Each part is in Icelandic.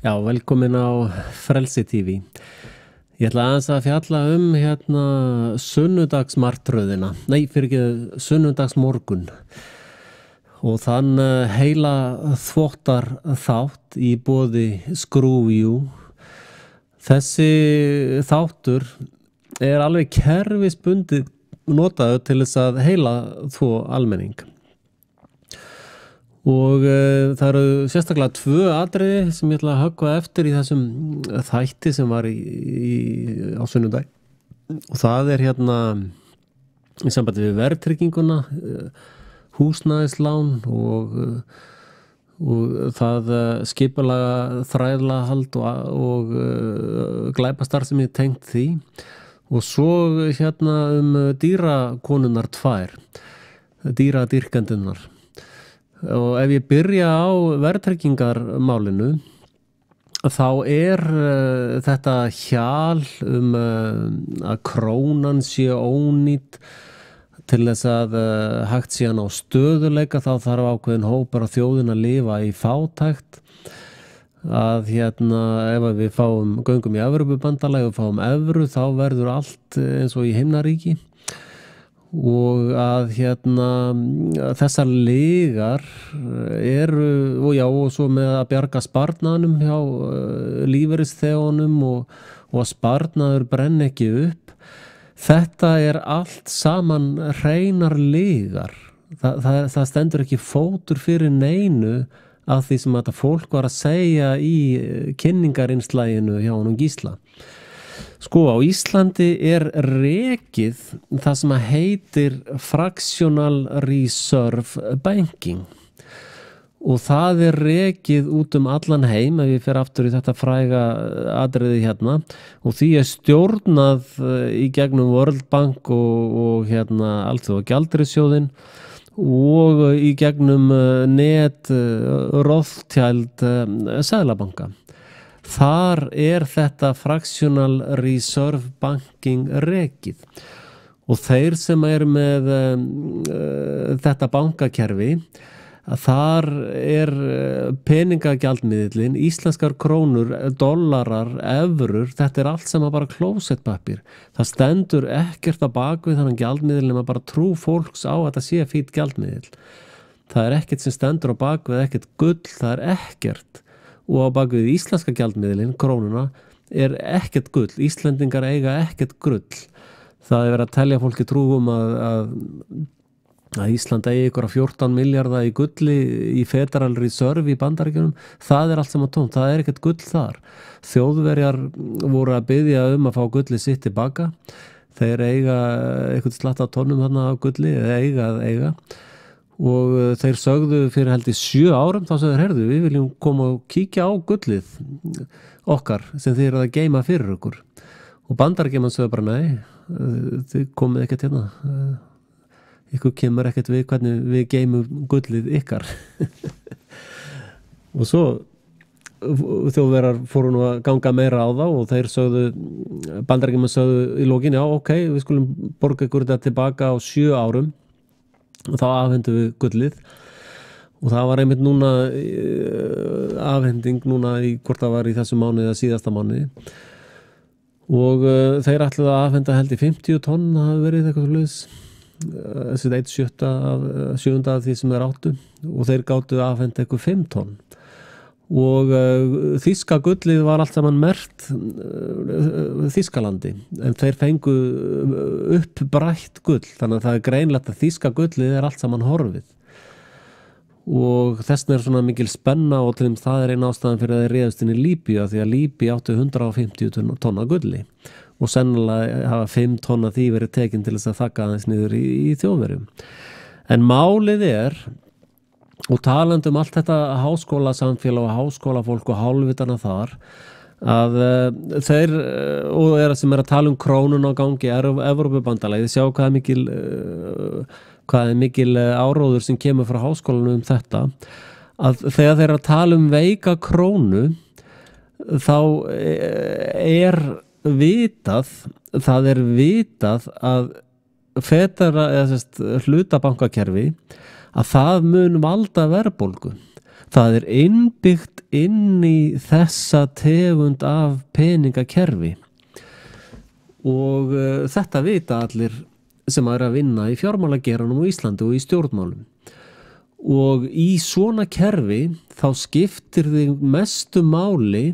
Já, velkomin á Frelsi TV. Ég ætla aðeins að fjalla um hérna sunnudagsmartröðina, nei fyrir ekki sunnudagsmorgun og þann eh, heila þvottar þátt í bóði skrújú. Þessi þáttur er alveg kerfisbundið notaðu til þess að heila þvó almenning og uh, það eru sérstaklega tvö atriði sem ég ætla að höggva eftir í þessum eh, þætti sem var í, í, á sunnundag og það er hérna í sambandi við verðtrygginguna uh, húsnæðislán og, uh, og það skipalaga þræðlahald og, og glæpastar sem ég tengt því og svo hérna um dýrakonunar tvær dýradirkendunar og ef ég byrja á verðtryggingarmálinu Þá er uh, þetta hjál um uh, að krónan sé ónýtt til þess að uh, hægt sé hann á stöðuleika þá þarf ákveðin hópar að þjóðin að lifa í fátækt að hérna ef við fáum göngum í Evropabandalagi og fáum Evru þá verður allt eins og í himnaríki og að hérna að þessar ligar eru og já og svo með að bjarga sparnanum hjá uh, eh, líferisþegunum og, og að sparnadur brenn ekki upp þetta er allt saman reynar ligar Þa, það, það stendur ekki fótur fyrir neinu að því sem þetta fólk var að segja í eh, kynningarinslæginu hjá hann og Gísla Sko á Íslandi er rekið það sem að heitir Fractional Reserve Banking og það er rekið út um allan heim ef ég fer aftur í þetta fræga eh, adriði hérna og því er stjórnað eh, í gegnum World Bank og, og hérna allt því á Gjaldriðsjóðin og eh, í gegnum net Rothschild Sæðlabanka Þar er þetta fractional reserve banking rekið og þeir sem er með um, uh, þetta bankakerfi þar er uh, peningagjaldmiðlin, íslenskar krónur, dollarar, efurur, þetta er allt sem að bara klósettpapir. Það stendur ekkert að baka við þannan gjaldmiðlin en að bara trú fólks á að þetta sé fít gjaldmiðl. Það er ekkert sem stendur að baka við ekkert gull, það er ekkert og á bakvið íslenska gjaldmiðlinn, krónuna, er ekkert gull. Íslendingar eiga ekkert gull. Það er verið að telja fólki trúum að, að, að Ísland eigi ykkur að 14 miljardar í gulli í Federal Reserve í bandaríkjunum. Það er allt sem að tón. Það er ekkert gull þar. Þjóðverjar voru að byggja um að fá gulli sitt tilbaka. Þeir eiga eitthvað slatt á tónum hérna á gulli eða eiga að eiga. eiga og eh, þeir sögðu fyrir heldur sjö árum þá sögðu herðu við viljum koma og kíkja á gullið okkar sem þeir eru að geima fyrir okkur og bandargeman sögðu bara nei eh, þið komið ekkert hérna eh, ykkur kemur ekkert við hvernig við geimum gullið ykkar og svo þjóðverar fóru nú að ganga meira á þá og þeir sögðu, bandargeman sögðu í lógin já ok, við skulum borga ykkur þetta tilbaka á sjö árum og þá afhendum við gullið og það var einmitt núna eh, afhending núna í hvort það var í þessu mánu eða síðasta mánu og uh, þeir ætlaði að afhenda held í 50 tonn hafi verið eitthvað sluðis þessi eh, eitt sjötta af, sjöfunda af því sem þeir áttu og þeir gáttu að afhenda eitthvað 5 tonn og eh, Þíska gullið var allt saman mert eh, eh, Þískalandi en þeir fengu uppbrætt gull þannig að það er greinlegt að Þíska gullið er allt saman horfið og þessna er svona mikil spenna og til því það er einn ástæðan fyrir að þeir reyðast inn í Líbi því að Líbi átti 150 tonna gulli og sennilega hafa 5 tonna því verið tekinn til þess að þakka þess niður í, í þjóðverjum en málið er og talandum allt þetta háskólasamfélag og háskólafólk og hálfutana þar að uh, þeir uh, og þeirra sem er að tala um krónun á gangi er um Evrópubandalæði, sjá hvað er mikil uh, hvað er mikil áróður sem kemur frá háskólanum um þetta að þegar þeir að tala um veika krónu þá er vitað það er vitað að fetara, eða sérst, hlutabankakerfi að það mun valda verðbólgu. Það er innbyggt inn í þessa tegund af peningakerfi og uh, þetta vita allir sem er að vinna í fjármálageranum á Íslandi og í stjórnmálum. Og í svona kerfi þá skiptir þig mestu máli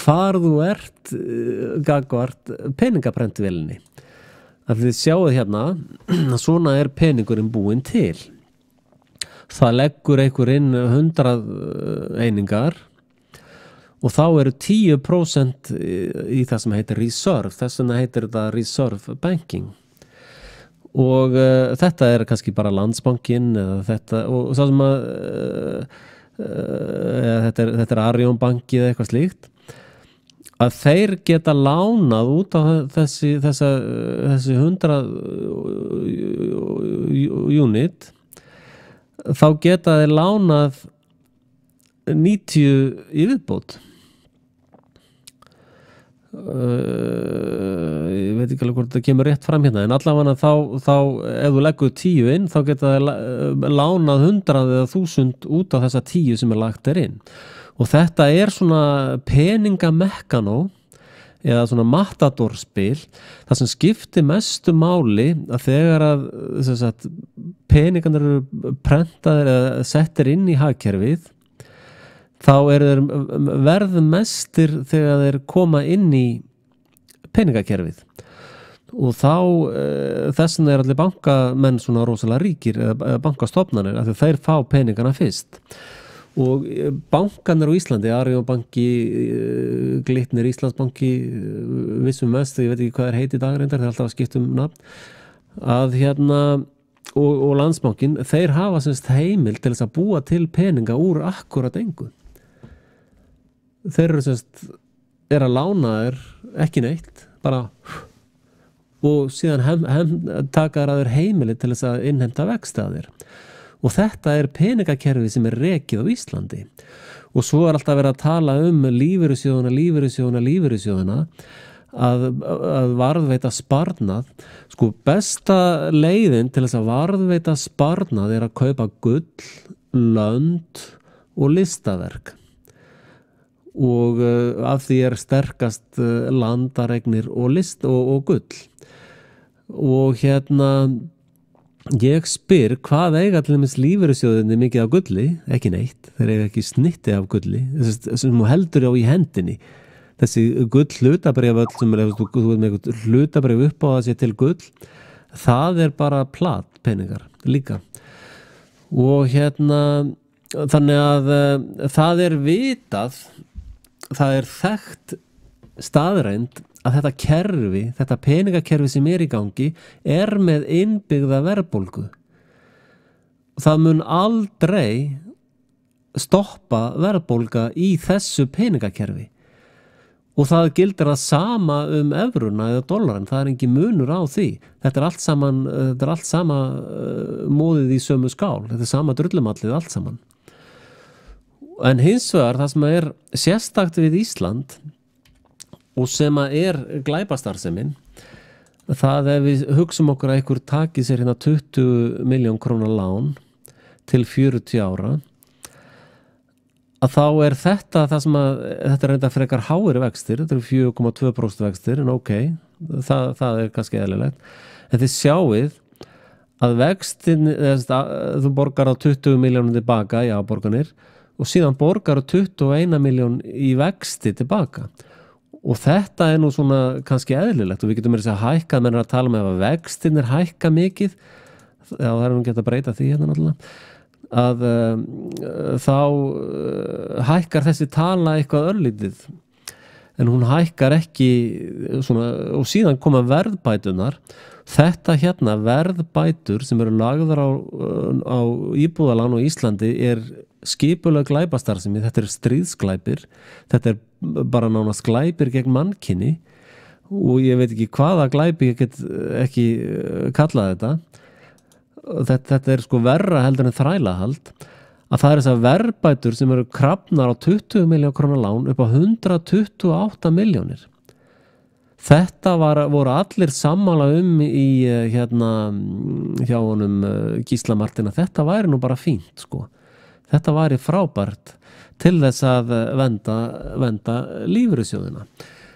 hvar þú ert uh, eh, gagvart peningabrentvillinni. Það er því að þið sjáuð hérna að svona er peningurinn búin til það leggur einhver inn 100 eh, einingar og þá eru 10% eh, í það sem heitir reserve, þess vegna heitir þetta reserve banking og uh, þetta er kannski bara landsbankin þetta, og, og svo sem að uh, uh, þetta er, er Arjónbanki eða eitthvað slíkt að þeir geta lánað út á þessi, þessa, þessi 100 unit þá geta þeir lánað 90 yfirbót uh, ég veit ekki alveg hvort það kemur rétt fram hérna en allavega þá, þá ef þú leggur 10 inn þá geta þeir eh, lánað 100 eða 1000 út á þessa 10 sem er lagt er inn og þetta er svona peningamekkanó eða svona matadórspil það sem skipti mestu máli að þegar að sagt, peningarnir eru prentaðir eða settir inn í hagkerfið þá eru þeir verðum mestir þegar þeir koma inn í peningakerfið og þá eh, þessan er allir bankamenn svona rosalega ríkir eða bankastofnanir að þeir fá peningana fyrst og eh, bankanar á Íslandi, Arjóbanki eh, Glitnir Íslandsbanki eh, vissum mest, ég veit ekki hvað er heiti dagreindar, það er alltaf að skipta um nafn að hérna og, og landsbankin, þeir hafa semst heimil til þess að búa til peninga úr akkurat engu þeir eru semst er að lána þeir ekki neitt bara og síðan hem, hem, taka þeir að þeir heimili til þess að innhemta vextaðir og þetta er peningakerfi sem er rekið á Íslandi og svo er alltaf verið að tala um lífyrirsjóðuna, lífyrirsjóðuna, lífyrirsjóðuna að, að varðveita sparnað sko besta leiðin til þess að varðveita sparnað er að kaupa gull, lönd og listaverk og uh, af því er sterkast uh, landaregnir og list og, og gull og hérna Ég spyr hvað eiga til dæmis lífverðsjóðinni mikið af gulli, ekki neitt, þeir eiga ekki snitti af gulli, þess að hún heldur á í hendinni. Þessi gull hlutabref, sem er, þú veit með eitthvað hlutabref upp á það sér til gull, það er bara platpenningar líka. Og hérna, þannig að uh, það er vitað, það er þekkt staðrænt að þetta kerfi, þetta peningakerfi sem er í gangi er með innbyggða verðbólgu það mun aldrei stoppa verðbólga í þessu peningakerfi og það gildir að sama um efruna eða dólaran, það er engin munur á því þetta er allt saman þetta er allt sama uh, móðið í sömu skál þetta er sama drullumallið allt saman en hins vegar það sem er sérstakt við Ísland og sem að er glæbastarsemin það ef við hugsum okkur að einhver taki sér hérna 20 miljón krónar lán til 40 ára að þá er þetta það sem að, þetta er reynda frekar háir vextir, þetta eru 4,2% vextir en ok, það, það er kannski eðlilegt, en þið sjáuð að vextin þú borgar á 20 miljónum tilbaka, já borganir og síðan borgar 21 miljón í vexti tilbaka og þetta er nú svona kannski eðlilegt og við getum verið að segja hækka menn er að tala með um að vextin er hækka mikið þá er hún gett að breyta því hérna náttúrulega að uh, þá uh, hækkar þessi tala eitthvað örlítið en hún hækkar ekki eh, svona, og síðan koma verðbætunar þetta hérna verðbætur sem eru lagðar á, á íbúðalan og Íslandi er skipulega glæbastar sem þetta er stríðsglæpir þetta er bara nánast glæpir gegn mannkinni og ég veit ekki hvaða glæpi ég get eh, ekki eh, kallað þetta. þetta þetta er sko verra heldur en þrælahald að það er þess að verbætur sem eru krabnar á 20 miljón krónar lán upp á 128 miljónir þetta var, voru allir sammala um í eh, hérna hjá honum Gísla Martina þetta væri nú bara fínt sko þetta væri frábært til þess að venda, venda lífriðsjóðina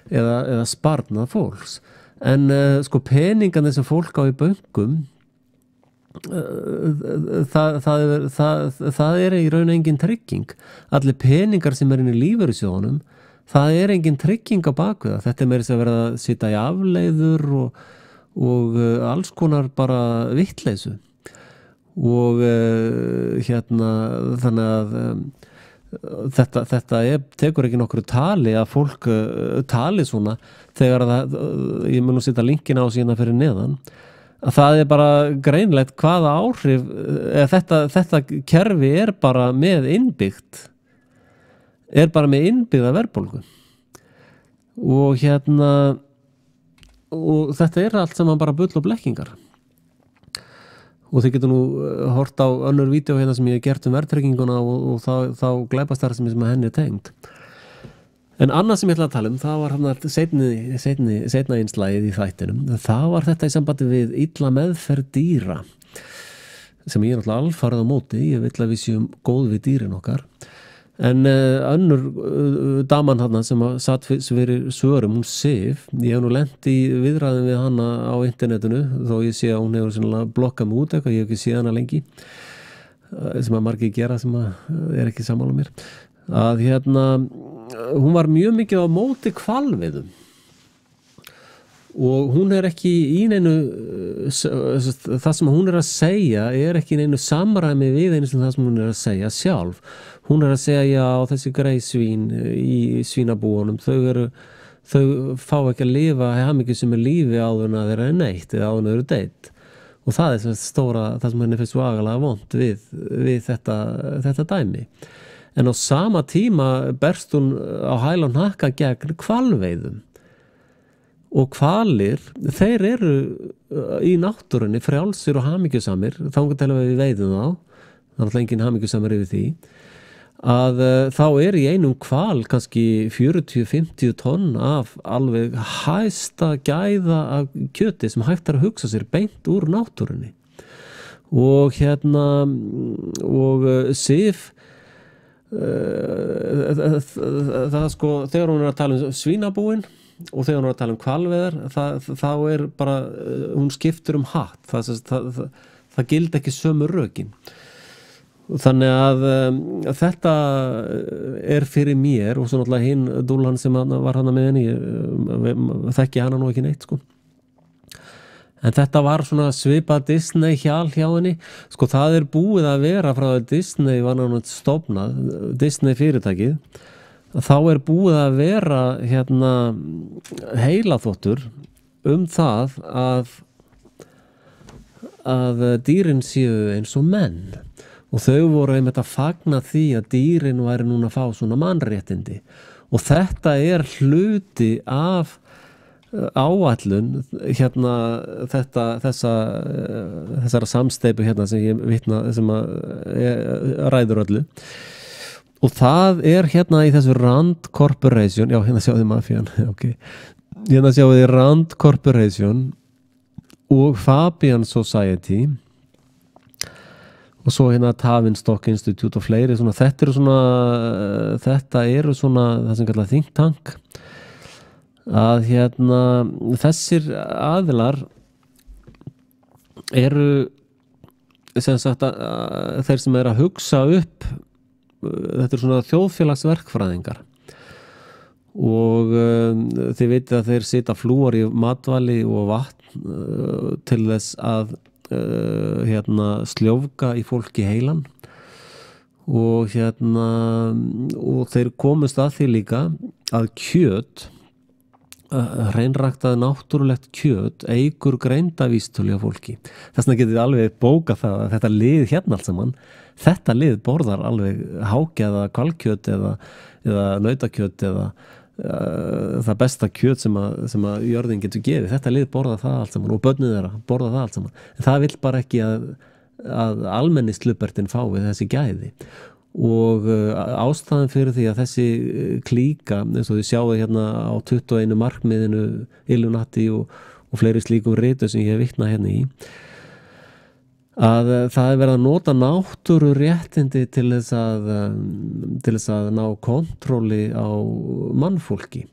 eða, eða sparnað fólks. En uh, sko peningan þess að fólk á í böngum, uh, eh, eh, það, það, er, það, það er í raun engin trygging. Allir peningar sem er inn í lífriðsjóðunum, það er engin trygging á bakveða. Þetta er með þess að verða að sita í afleiður og, og uh, alls konar bara vittleysu. Og hérna þannig að... Um, þetta, þetta ég tekur ekki nokkru tali að fólk uh, tali svona þegar það, uh, ég mun að setja linkin á sína fyrir neðan að það er bara greinlegt hvaða áhrif uh, þetta, þetta kerfi er bara með innbyggt er bara með innbyggða verðbólgu og hérna og þetta er allt sem hann bara bull og blekkingar og þið getur nú eh, hort á önnur vídeo hérna sem ég hef gert um verðtrygginguna og, og þá, þá glæpast þar sem henni er tengt en annað sem ég ætla að tala um það var hann hérna setni, setni, setna einslægið í þættinum það var þetta í sambandi við illa meðferð dýra sem ég er alltaf alfarð á móti ég vil að við séum góð við dýrin okkar en uh, önnur uh, daman hann sem satt fyrir svörum, hún Sif ég hef nú lendt í viðræðin við hanna á internetinu þó ég sé að hún hefur blokkað mjög út eitthvað, ég hef ekki séð hana lengi uh, sem að margi gera sem að er ekki samála mér að hérna, hún var mjög mikið á móti kvalviðum og hún er ekki í neinu það sem hún er að segja er ekki í neinu samræmi við einu sem það sem hún er að segja sjálf hún er að segja já þessi greisvín eh, í svínabúunum þau eru þau fá ekki að lifa, hefa mikið sem er lífi áður að þeirra er neitt eða áður að þeirra eru deitt og það er svona stóra það sem henni finnst svagalega vond við, við þetta, þetta dæmi en á sama tíma berst hún á hæl og nakka gegn kvalveiðum og kvalir, þeir eru eh, í náttúrunni frjálsir og hamingjusamir þá kannski tala við veiðum þá þá er alltaf enginn hamingjusamir yfir því að uh, þá er í einum kval kannski 40-50 tonn af alveg hæsta gæða af kjöti sem hægt er að hugsa sér beint úr náttúrunni og hérna og uh, Sif uh, það sko þegar hún er að tala um svínabúin og þegar hún er að tala um kvalveðar þá er bara, hún skiptur um hatt það, það, það, það gild ekki sömu rökin Þannig að um, þetta uh, er fyrir mér og svo náttúrulega hinn dúlan sem var hana með henni, um, um þekk ég hana nú ekki neitt sko. En þetta var svona svipa Disney hjál hjá henni, sko það er búið að vera frá að Disney var náttúrulega stofnað, Disney fyrirtækið, þá er búið að vera hérna heilaþóttur um það að, að dýrin séu eins og menn og þau voru einmitt að fagna því að dýrin væri núna að fá svona mannréttindi og þetta er hluti af eh, áallun hérna þetta, þessa, eh, þessara samsteipu hérna sem ég vitna sem eh, ræður öllu og það er hérna í þessu Rand Corporation já hérna sjáðu mafían okay. hérna sjáðu Rand Corporation og Fabian Society og og svo hérna Tavinstock Institute og fleiri svona, þetta eru svona eh, þetta eru svona það sem kallar think tank að hérna þessir aðilar eru sem sagt að þeir sem eru að hugsa upp eh, þetta eru svona þjóðfélagsverkfræðingar og um, þið veitir að þeir sita flúar í matvali og vatn uh, til þess að uh, hérna, sljófga í fólki heilan og hérna og þeir komist að því líka að kjöt uh, hreinraktaði náttúrulegt kjöt eigur greinda vístölu á fólki þess vegna getur þið alveg bóka það að þetta lið hérna alls saman þetta lið borðar alveg hákjaða kvalkjöt eða, eða nautakjöt eða Eh, það besta kjöt sem að, sem að jörðin getur gefið, þetta lið borða það allt saman og börnið þeirra borða það allt saman en það vil bara ekki að, að almennislubertin fái þessi gæði og eh, ástæðan fyrir því að þessi eh, klíka eins og þið sjáu hérna á 21 markmiðinu Ilunati og, og fleiri slíkum reytu sem ég hef vittnað hérna í að eh, það er verið að nota náttúru réttindi til þess að, eh, til þess að ná kontróli á mannfólki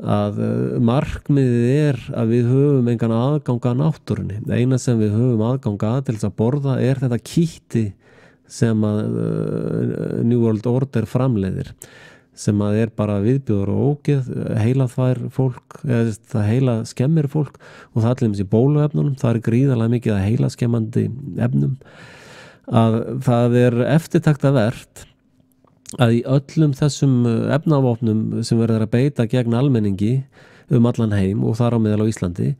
að eh, markmiðið er að við höfum engan aðganga að náttúrunni eina sem við höfum aðganga að til þess að borða er þetta kýtti sem að New World Order framleiðir sem að er bara viðbjóður og ógeð heila þær fólk eða það heila skemmir fólk og það allir um þessi bóluefnunum, það er gríðalega mikið að heila skemmandi efnum að það er eftirtakta verðt að í öllum þessum efnavopnum sem verður að beita gegn almenningi um allan heim og þar á meðal á Íslandi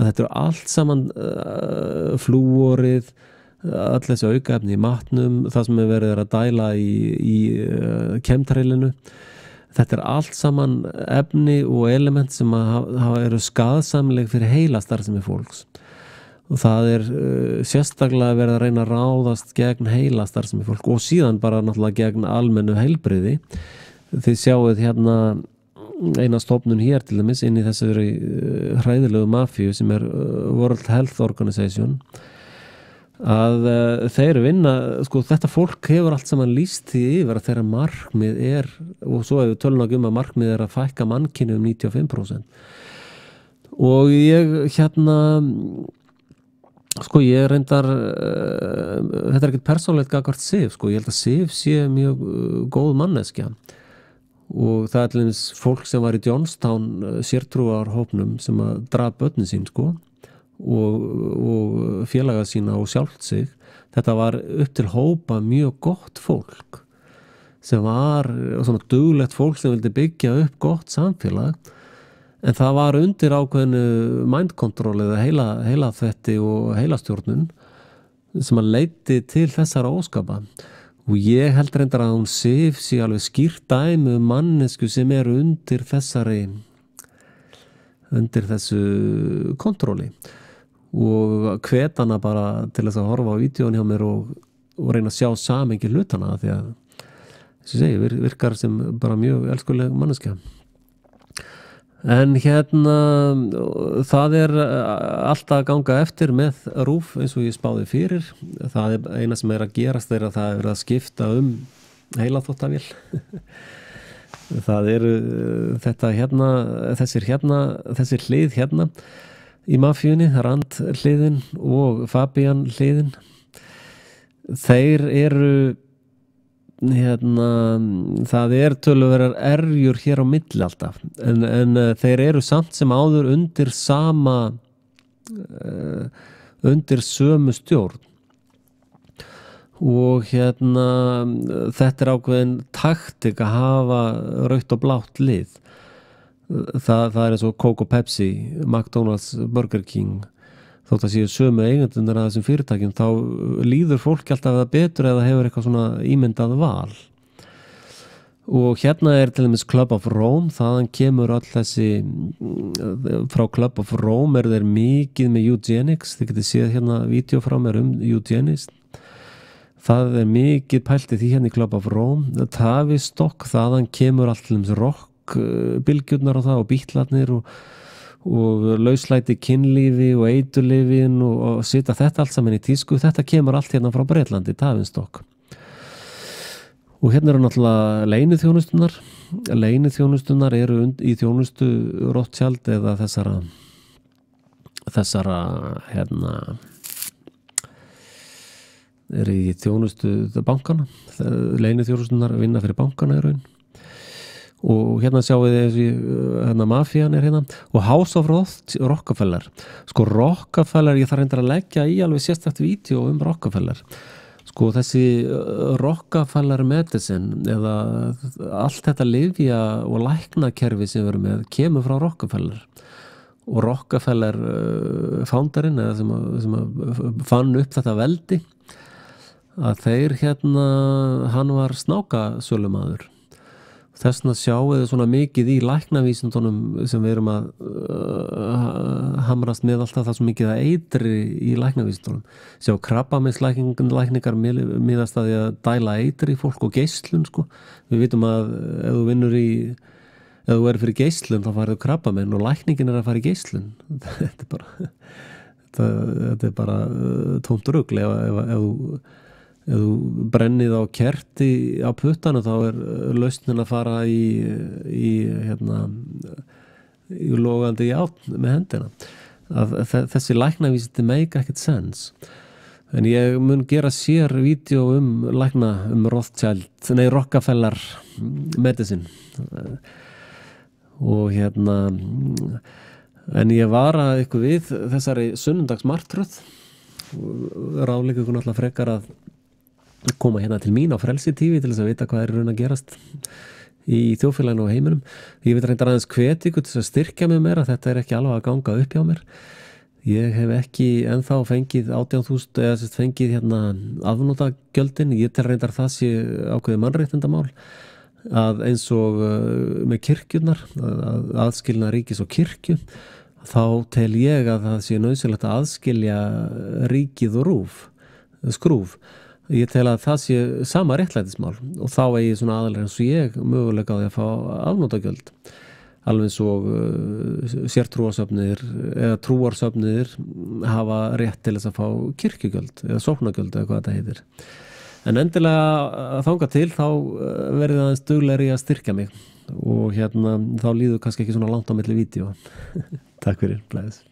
að þetta eru allt saman uh, flúorið all þessi aukaefni í matnum, það sem er verið að dæla í, í uh, kemtrailinu þetta er allt saman efni og element sem hafa, eru skadsamleg fyrir heila starfsemi fólks og það er uh, sérstaklega verið að reyna að ráðast gegn heila starfsemi fólk og síðan bara náttúrulega gegn almennu heilbriði þið sjáuð hérna eina stofnun hér til dæmis inn í þessari uh, hræðilegu mafíu sem er eh, World Health Organization og að uh, þeir vinna, sko þetta fólk hefur allt saman líst því yfir að þeirra markmið er, og svo hefur tölunagum að markmið er að fækka mannkinu um 95% og ég hérna sko ég reyndar uh, þetta er ekkert persónlegt gagvart Sif, sko ég held að Sif sé mjög uh, góð manneskja og það er alveg fólk sem var í Johnstown sértrúarhópnum sem að dra börnin sín sko og, og félaga sína og sjálft sig þetta var upp til hópa mjög gott fólk sem var svona duglegt fólk sem vildi byggja upp gott samfélag en það var undir ákveðinu mind control eða heila, heila þetti og heila stjórnun sem að leiti til þessara óskapa og ég held reyndar að hún sif sér alveg skýrt dæmu um mannesku sem er undir þessari undir þessu kontróli og hvetana bara til þess að horfa á vídjón hjá mér og, og reyna að sjá samengi hlutana því að þessi segi, vir, virkar sem bara mjög elskuleg manneskja en hérna það er eh, alltaf að ganga eftir með rúf eins og ég spáði fyrir það er eina sem er að gerast þegar það er að skipta um heila þóttavél það eru eh, þetta hérna þessir hérna, þessir hlið hérna í mafjunni, Rand hliðin og Fabian hliðin þeir eru hérna það er töluverar erjur hér á milli alltaf en, en eh, þeir eru samt sem áður undir sama uh, undir sömu stjórn og hérna þetta er ákveðin taktik að hafa raukt og blátt lið það, það er eins og Coke og Pepsi McDonalds, Burger King þótt að séu sömu eigundunar að þessum fyrirtækjum þá uh, líður fólk alltaf eða betur eða hefur eitthvað svona ímyndað val og hérna er til dæmis Club of Rome þaðan kemur all þessi mm, frá Club of Rome er þeir mikið með eugenics þið getur séð hérna vídeo frá mér um eugenics það er mikið pæltið í hérna í Club of Rome Tavi Stokk þaðan kemur all til dæmis rock rockbylgjurnar eh, og það og bítlarnir og, og lauslæti kinnlífi og eiturlífin og, og setja þetta allt saman í tísku þetta kemur allt hérna frá Breitlandi, Davinstokk og hérna eru náttúrulega leinu þjónustunar leinu þjónustunar eru í þjónustu Rothschild eða þessara þessara hérna eru í þjónustu bankana leinu þjónustunar vinna fyrir bankana í raun og hérna sjáum við þessi eh, hérna mafían er hérna og House of Rockefeller sko Rockefeller, ég þarf hendur að leggja í alveg sérstakt vídeo um Rockefeller sko þessi eh, Rockefeller medicine eða allt þetta livja og læknakerfi sem við erum með kemur frá Rockefeller og Rockefeller eh, founderinn eða sem, að, sem að fann upp þetta veldi að þeir hérna hann var snákasölumadur þessna sjáu þið svona mikið í læknavísindunum sem við erum að uh, hamrast með alltaf það sem mikið að eitri í læknavísindunum sjá krabba með lækningar miðast að því að dæla eitri í fólk og geyslun sko við vitum að ef þú vinnur í ef þú verður fyrir geyslun þá farið þú krabba með og lækningin er að fara í geyslun þetta er bara þetta, þetta er bara uh, tómt rugg ef þú ef þú brennið á kerti á puttana þá er eh, lausnin að fara í, í, hérna, í logandi játn með hendina. Að, þessi læknavísiti make ekkert sense. En ég mun gera sér vídeo um lækna um Rothschild, nei Rockefeller medicine og hérna en ég var að ykkur við þessari sunnundagsmartröð ráðleik ykkur náttúrulega frekar að koma hérna til mín á frelsi tífi til þess að vita hvað er raun að gerast í þjófélaginu og heiminum ég veit reyndar aðeins hveti, að styrkja mig mér að þetta er ekki alveg að ganga upp hjá mér ég hef ekki enþá fengið 18.000 eða fengið hérna, afnótagjöldin ég tel reyndar það sé ákveði mannreittendamál að eins og uh, með kirkjurnar að aðskilna ríkis og kirkju þá tel ég að það sé náðsynlegt að aðskilja ríkið og rúf skrúf Ég tel að það sé sama réttlætismál og þá er ég svona aðalega eins og ég mögulega á því að fá afnótagjöld alveg svo uh, sértrúarsöfnir eða trúarsöfnir hafa rétt til þess að fá kirkugjöld eða sóknagjöld eða hvað þetta heitir. En endilega að uh, þanga til þá uh, verði það aðeins dugleiri að styrka mig og hérna þá líður kannski ekki svona langt á milli vídeo. Takk fyrir, blæðis.